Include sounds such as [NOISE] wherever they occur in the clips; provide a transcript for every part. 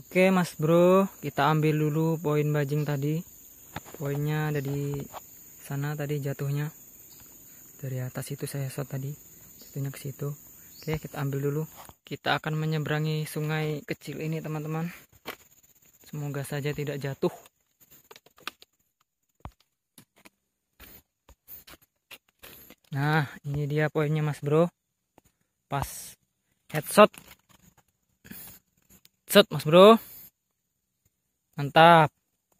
Oke mas bro, kita ambil dulu poin bajing tadi. Poinnya ada di sana tadi jatuhnya. Dari atas itu saya shot tadi. Jatuhnya ke situ. Oke, kita ambil dulu. Kita akan menyeberangi sungai kecil ini teman-teman. Semoga saja tidak jatuh. Nah, ini dia poinnya mas bro. Pas headshot. Set, Mas Bro. Mantap.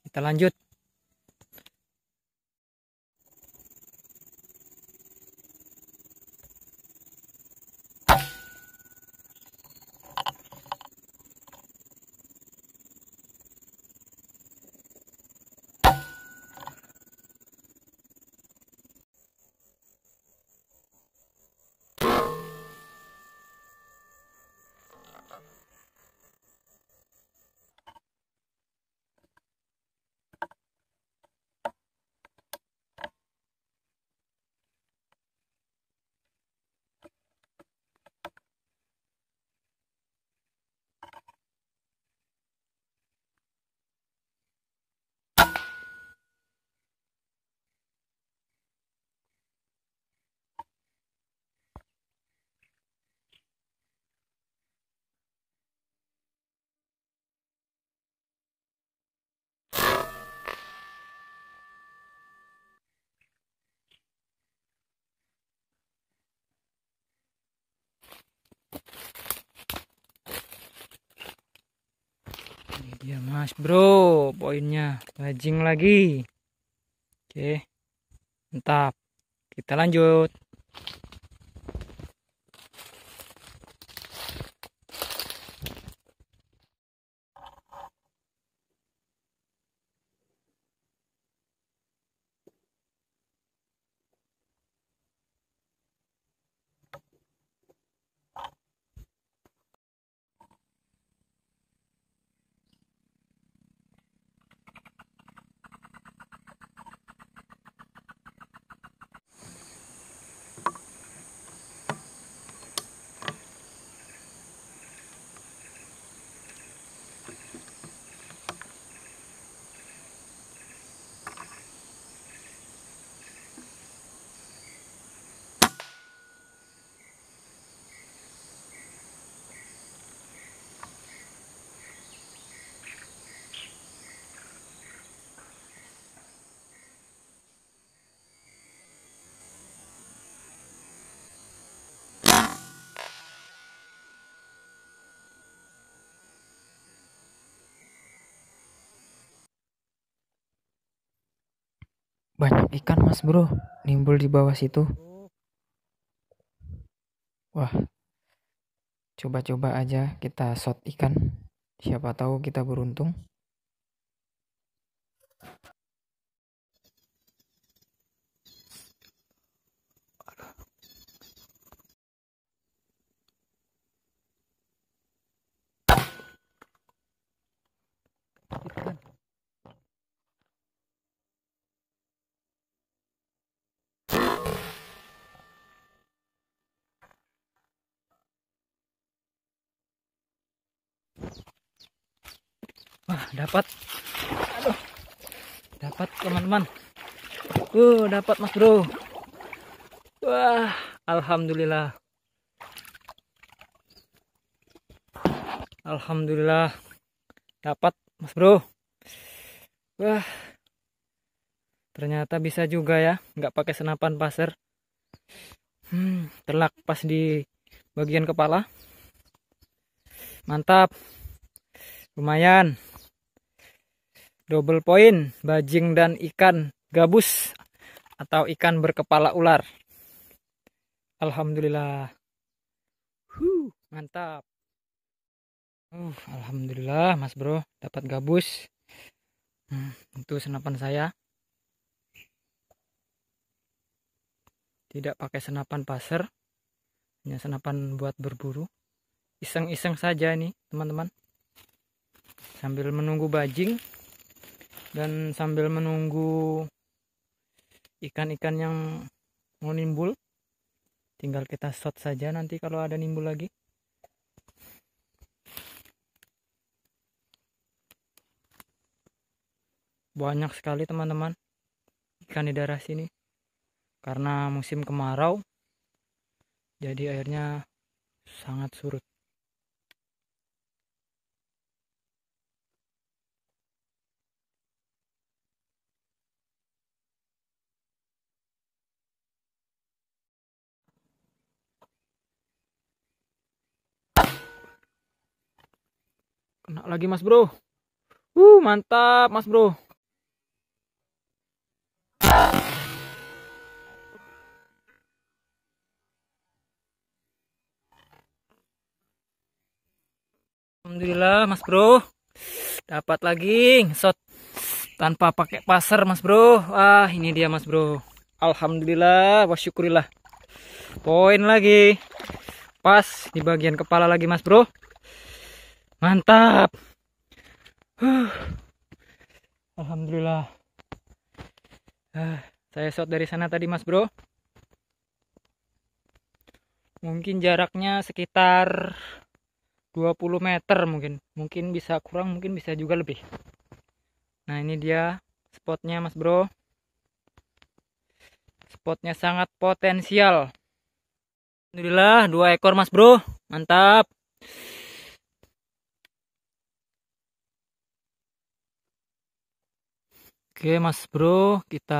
Kita lanjut. Ya mas bro, poinnya bajing lagi. Oke, mantap. Kita lanjut. Banyak ikan mas bro, nimbul di bawah situ. Wah, coba-coba aja kita shot ikan. Siapa tahu kita beruntung. dapat. Aduh. Dapat, teman-teman. Uh, dapat Mas Bro. Wah, alhamdulillah. Alhamdulillah dapat Mas Bro. Wah. Ternyata bisa juga ya, nggak pakai senapan pasir. Hmm, telak pas di bagian kepala. Mantap. Lumayan double point bajing dan ikan gabus atau ikan berkepala ular Alhamdulillah huh, mantap uh, Alhamdulillah mas bro dapat gabus hmm, itu senapan saya tidak pakai senapan pasir hanya senapan buat berburu iseng-iseng saja ini teman-teman sambil menunggu bajing dan sambil menunggu ikan-ikan yang mau nimbul tinggal kita shot saja nanti kalau ada nimbul lagi banyak sekali teman-teman ikan di daerah sini karena musim kemarau jadi airnya sangat surut Kena lagi mas bro. Uh, mantap mas bro. Alhamdulillah mas bro. Dapat lagi shot tanpa pakai pasar mas bro. Ah ini dia mas bro. Alhamdulillah wasyukurillah. syukurlah. Poin lagi. Pas di bagian kepala lagi mas bro mantap huh. [SIGHS] alhamdulillah uh, saya shot dari sana tadi mas bro mungkin jaraknya sekitar 20 meter mungkin mungkin bisa kurang mungkin bisa juga lebih nah ini dia spotnya mas bro spotnya sangat potensial Alhamdulillah dua ekor mas bro mantap Oke mas bro, kita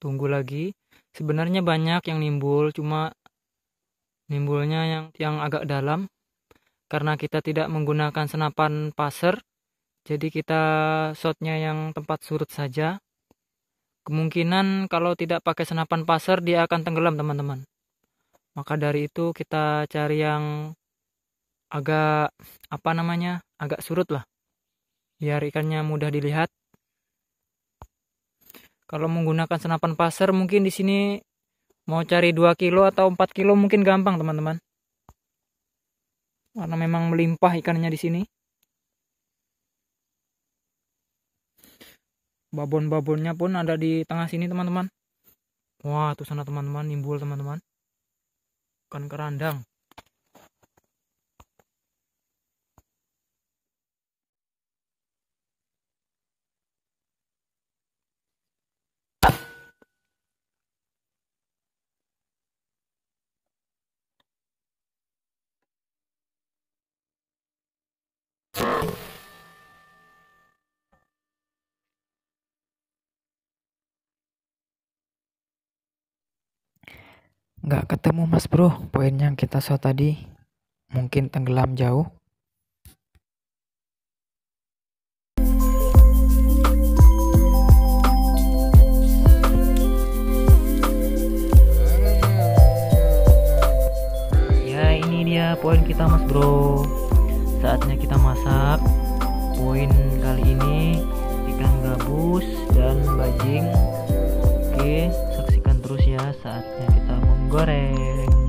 tunggu lagi. Sebenarnya banyak yang nimbul, cuma nimbulnya yang yang agak dalam. Karena kita tidak menggunakan senapan passer jadi kita shotnya yang tempat surut saja. Kemungkinan kalau tidak pakai senapan passer dia akan tenggelam teman-teman. Maka dari itu kita cari yang agak apa namanya agak surut lah biar ikannya mudah dilihat kalau menggunakan senapan pasir mungkin di sini mau cari 2 kilo atau 4 kilo mungkin gampang teman-teman. Karena memang melimpah ikannya di sini. Babon-babonnya pun ada di tengah sini teman-teman. Wah, tuh sana teman-teman, nimbul teman-teman. bukan kerandang. Nggak ketemu mas bro, poin yang kita saw tadi. Mungkin tenggelam jauh. Ya ini dia poin kita mas bro. Saatnya kita masak. Poin kali ini ikan gabus dan bajing. Oke, saksikan terus ya saatnya kita goreng